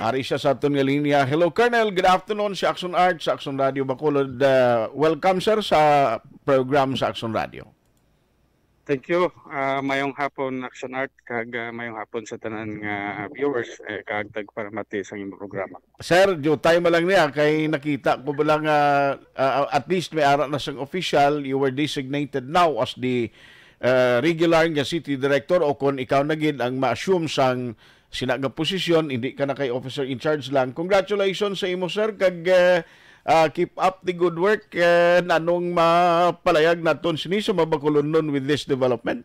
Ari siya sa aton nga linya. Hello Colonel, good afternoon sa Action Arts, sa Action Radio Bacolod. Uh, welcome sir sa program sa Action Radio. Thank you. Uh, mayong hapon Action Art kag uh, mayong hapon sa tanan nga uh, viewers eh, kag tag para mati sa imong programa. Sir, jo time lang niya kay nakita ko ba lang uh, uh, at least may ara na sang official you were designated now as the uh, regular nga city director o kon ikaw na gid ang ma-assume sang sinaga posisyon hindi ka na kay officer in charge lang congratulations sa imo sir kag uh, keep up the good work uh, eh, anong mapalayag naton siniso mabakulon nun with this development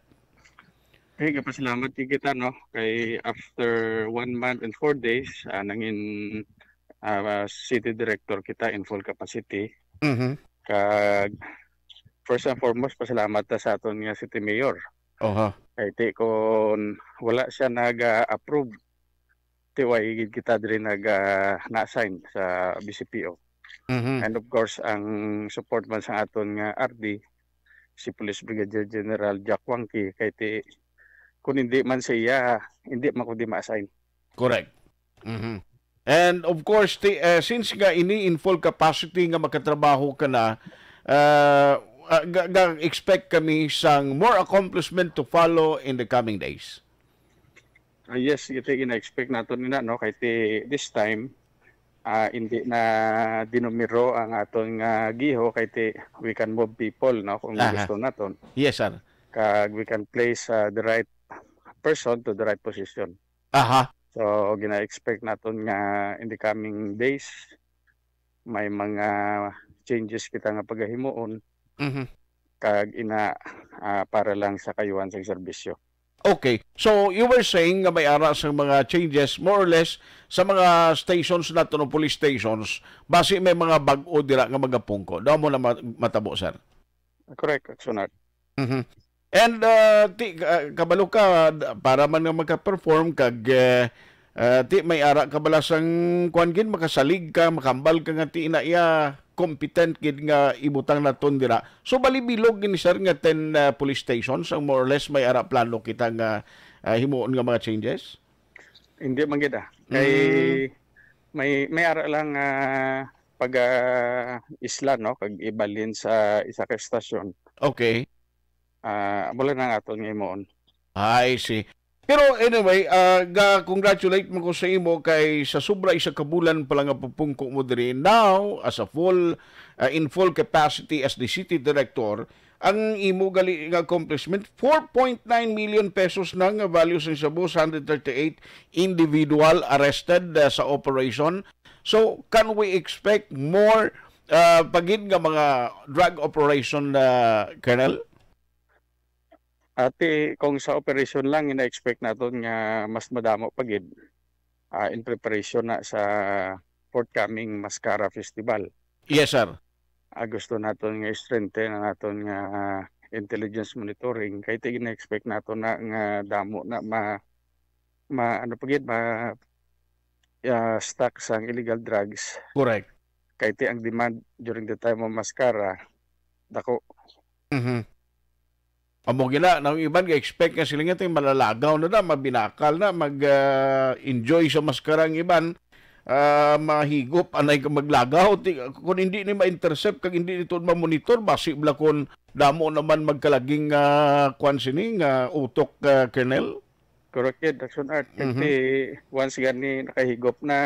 Hey, kapasalamat kita no kay after one month and four days uh, nangin uh, city director kita in full capacity mm-hmm. kag first and foremost pasalamat ta sa aton nga city mayor Oha. Ay ti kon wala siya nag-approve ti way gid kita diri nag uh, na-assign sa BCPO. Mm-hmm. And of course ang support man sa aton nga RD si Police Brigadier General Jack Wangki kay ti kung hindi man siya hindi man ko di ma-assign. Correct. Mm-hmm. And of course, t- uh, eh, since nga ini in full capacity nga makatrabaho ka na, uh, uh, expect kami sang more accomplishment to follow in the coming days? Uh, yes, ito ina-expect nato nina no kay eh, this time uh, hindi na dinumiro ang atong uh, giho kay eh, we can move people no kung Aha. gusto naton. Yes sir. Kag we can place uh, the right person to the right position. Aha. So gina-expect naton nga in the coming days may mga changes kita nga pagahimuon Mm-hmm. Kag ina uh, para lang sa kayuan sa serbisyo. Okay. So, you were saying nga may ara sa mga changes, more or less, sa mga stations na no, police stations, base may mga bag-o dira nga magapungko. Daw mo na matabo, sir. Correct, Sonar. Mm-hmm. And, uh, ti, uh, kabalo ka, para man nga magka-perform, kag, uh, uh, ti, may ara ka kuan kuangin, makasalig ka, makambal ka nga ti ina iya competent gid nga ibutang naton dira so balibilog gini sir nga 10 uh, police stations ang more or less may ara plano kita nga uh, himuon nga mga changes hindi man gid ah kay mm. may may ara lang uh, pag uh, isla no kag ibalin sa isa ka stasyon okay ah uh, wala na aton nga himuon ah, I see pero anyway, uh, ga congratulate mo ko sa imo kay sa sobra isa kabulan pa lang pupungko mo diri now as a full uh, in full capacity as the city director ang imo gali nga accomplishment 4.9 million pesos na nga value sa Cebu 138 individual arrested uh, sa operation. So can we expect more uh, pagid nga mga drug operation na uh, Colonel? Ate, kung sa operation lang, ina-expect natin nga mas madamo pagid uh, ah, in preparation na sa forthcoming Mascara Festival. Yes, sir. Uh, gusto naton nga strengthen na naton nga uh, intelligence monitoring kay tig ina-expect naton na nga damo na ma ma ano pagid ma uh, stock sa illegal drugs. Correct. Kay ang demand during the time of Mascara dako. Mhm. Mm Amo gila na iban ga expect nga sila nga malalagaw na da, mabinakal na, mag-enjoy ah, uh, sa maskarang iban uh, mahigop anay ka maglagaw ti, kung hindi ni ma-intercept kag hindi nito ma-monitor basi bla damo naman magkalaging uh, kwan uh, utok uh, kernel correct action art mm-hmm. once gani nakahigop na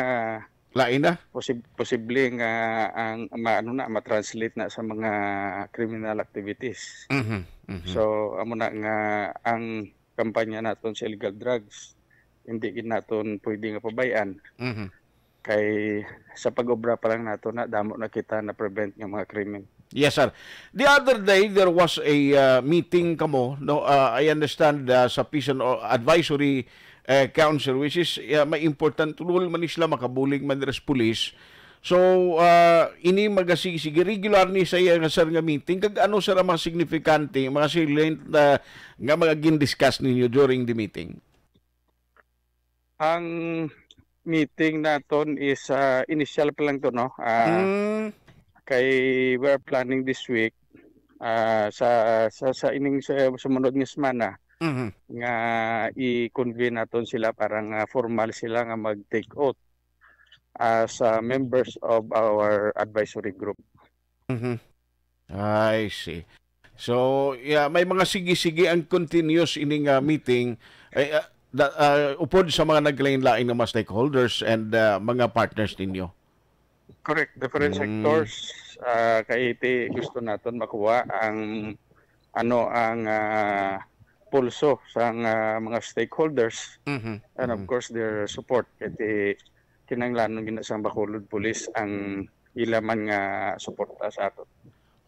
Lain na? Posib- posibleng uh, ang maano na ma-translate na sa mga criminal activities. Mm-hmm. Mm-hmm. So amo na nga ang kampanya naton sa illegal drugs hindi gid naton pwede nga pabayan. Mm-hmm. Kay sa pag-obra pa lang nato na damo na kita na prevent ng mga krimen. Yes, sir. The other day, there was a uh, meeting kamo. No, uh, I understand uh, sa Peace and uh, Advisory uh, eh, Council which is uh, may important role man isla makabulig man res police So, uh, ini magasig sige regular ni saya nga sa nga meeting kag ano sa mga signifikante, mga silent uh, nga mga gin-discuss ninyo during the meeting. Ang meeting naton is uh, initial pa lang to no. Uh, mm. kay we're planning this week uh, sa sa sa ining sa, sumunod nga semana mm-hmm. nga i-convene naton sila para nga ah, formal sila nga mag-take oath as uh, members of our advisory group. Mm-hmm. I see. So, yeah, may mga sige-sige ang continuous ining uh, meeting ay uh, da, uh, upod sa mga naglain-lain ng mga stakeholders and uh, mga partners ninyo. Correct. Different mm. sectors uh, kay iti gusto naton makuha ang ano ang uh, pulso sa uh, mga stakeholders mm-hmm. and of mm-hmm. course their support kay kinanglanon gina sa Bacolod Police ang ilaman nga suporta sa ato.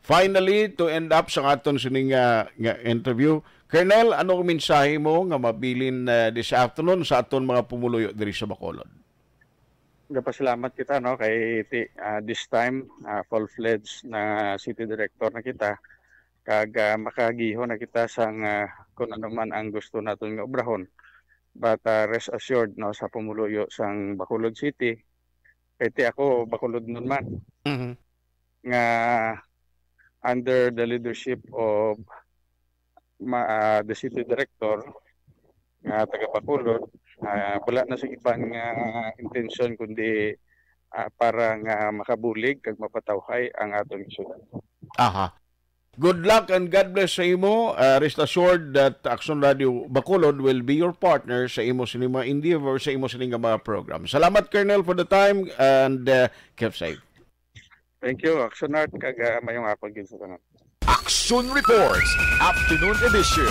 Finally, to end up sa aton sining ah, nga, interview, Colonel, ano mensahe mo nga mabilin uh, this afternoon sa aton mga pumuluyo diri sa Bacolod? Napasalamat kita no kay uh, this time uh, full-fledged na city director na kita kag uh, ah, makagihon na kita sang uh, kung ano man ang gusto naton nga obrahon but uh, rest assured no sa pumuluyo sang Bacolod City kay ako Bacolod nun man mm-hmm. nga under the leadership of ma, uh, the city director nga taga Bacolod uh, wala na sa ibang uh, intention kundi uh, para nga makabulig kag mapatawhay ang atong isyu. Aha. Good luck and God bless sa imo. Uh, rest assured that Action Radio Bacolod will be your partner sa imo sa mga endeavor, sa imo sa mga program. Salamat, Colonel, for the time and uh, keep safe. Thank you, Action Art. Kag uh, mayong apag sa tanan. Action Reports, Afternoon Edition.